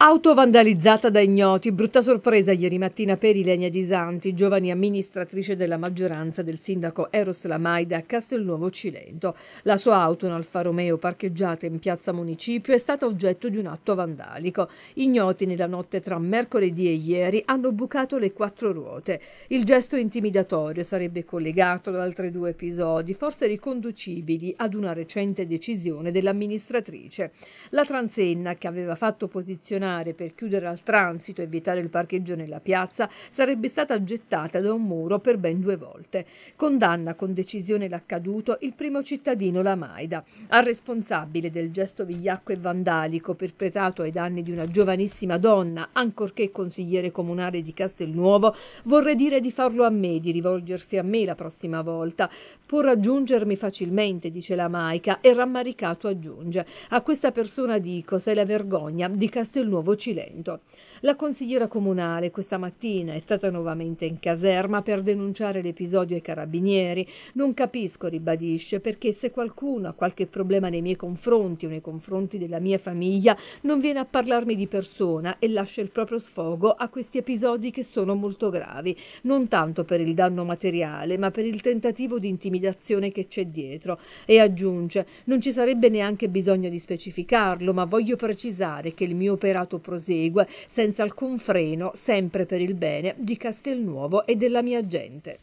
Auto vandalizzata da ignoti, brutta sorpresa ieri mattina per Ilenia Disanti, giovane amministratrice della maggioranza del sindaco Eros Lamaida a Castelnuovo Cilento. La sua auto, un Alfa Romeo parcheggiata in piazza Municipio, è stata oggetto di un atto vandalico. Ignoti nella notte tra mercoledì e ieri hanno bucato le quattro ruote. Il gesto intimidatorio sarebbe collegato ad altri due episodi, forse riconducibili ad una recente decisione dell'amministratrice. La transenna, che aveva fatto posizionare azionare per chiudere al transito e vietare il parcheggio nella piazza sarebbe stata gettata da un muro per ben due volte. Condanna con decisione l'accaduto il primo cittadino Lamaida, al responsabile del gesto vigliacco e vandalico perpetrato ai danni di una giovanissima donna, ancorché consigliere comunale di Castelnuovo, vorrei dire di farlo a me, di rivolgersi a me la prossima volta. Può raggiungermi facilmente, dice la Maica, e rammaricato aggiunge. A questa persona dico, sei la vergogna di Castelnuovo nuovo Cilento. La consigliera comunale questa mattina è stata nuovamente in caserma per denunciare l'episodio ai carabinieri. Non capisco, ribadisce, perché se qualcuno ha qualche problema nei miei confronti o nei confronti della mia famiglia, non viene a parlarmi di persona e lascia il proprio sfogo a questi episodi che sono molto gravi, non tanto per il danno materiale, ma per il tentativo di intimidazione che c'è dietro. E aggiunge, non ci sarebbe neanche bisogno di specificarlo, ma voglio precisare che il mio operato Stato prosegue, senza alcun freno, sempre per il bene di Castelnuovo e della mia gente.